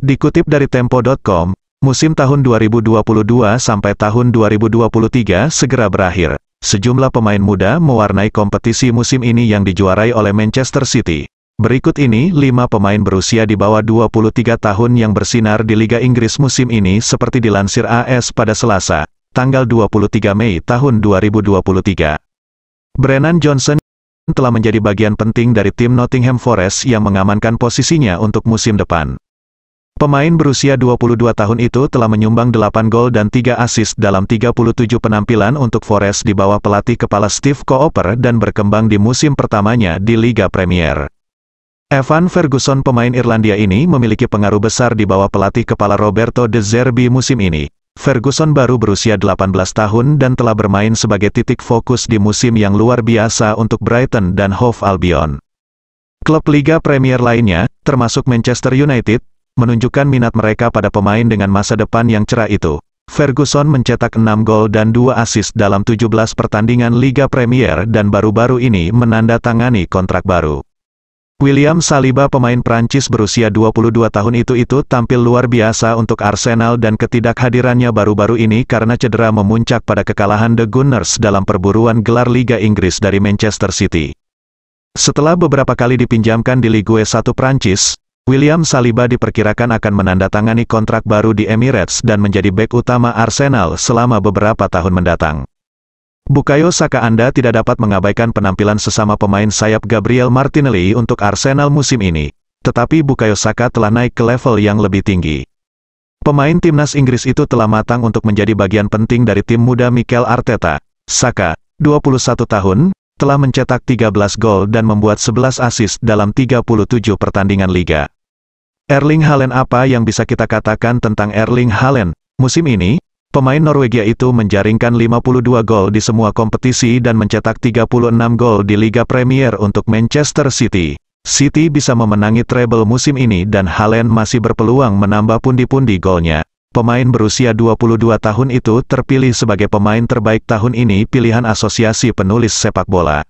Dikutip dari Tempo.com, musim tahun 2022 sampai tahun 2023 segera berakhir. Sejumlah pemain muda mewarnai kompetisi musim ini yang dijuarai oleh Manchester City. Berikut ini 5 pemain berusia di bawah 23 tahun yang bersinar di Liga Inggris musim ini seperti dilansir AS pada Selasa, tanggal 23 Mei tahun 2023. Brennan Johnson telah menjadi bagian penting dari tim Nottingham Forest yang mengamankan posisinya untuk musim depan. Pemain berusia 22 tahun itu telah menyumbang 8 gol dan 3 assist dalam 37 penampilan untuk Forest di bawah pelatih kepala Steve Cooper dan berkembang di musim pertamanya di Liga Premier. Evan Ferguson pemain Irlandia ini memiliki pengaruh besar di bawah pelatih kepala Roberto De Zerbi musim ini. Ferguson baru berusia 18 tahun dan telah bermain sebagai titik fokus di musim yang luar biasa untuk Brighton dan Hove Albion. Klub Liga Premier lainnya, termasuk Manchester United, menunjukkan minat mereka pada pemain dengan masa depan yang cerah itu. Ferguson mencetak 6 gol dan 2 asis dalam 17 pertandingan Liga Premier dan baru-baru ini menandatangani kontrak baru. William Saliba pemain Prancis berusia 22 tahun itu itu tampil luar biasa untuk Arsenal dan ketidakhadirannya baru-baru ini karena cedera memuncak pada kekalahan The Gunners dalam perburuan gelar Liga Inggris dari Manchester City. Setelah beberapa kali dipinjamkan di Ligue 1 Prancis, William Saliba diperkirakan akan menandatangani kontrak baru di Emirates dan menjadi bek utama Arsenal selama beberapa tahun mendatang. Bukayo Saka Anda tidak dapat mengabaikan penampilan sesama pemain sayap Gabriel Martinelli untuk Arsenal musim ini. Tetapi Bukayo Saka telah naik ke level yang lebih tinggi. Pemain timnas Inggris itu telah matang untuk menjadi bagian penting dari tim muda Mikel Arteta. Saka, 21 tahun, telah mencetak 13 gol dan membuat 11 assist dalam 37 pertandingan liga. Erling Haaland apa yang bisa kita katakan tentang Erling Haaland? Musim ini, pemain Norwegia itu menjaringkan 52 gol di semua kompetisi dan mencetak 36 gol di Liga Premier untuk Manchester City. City bisa memenangi treble musim ini dan Haaland masih berpeluang menambah pundi-pundi golnya. Pemain berusia 22 tahun itu terpilih sebagai pemain terbaik tahun ini pilihan Asosiasi Penulis Sepak Bola.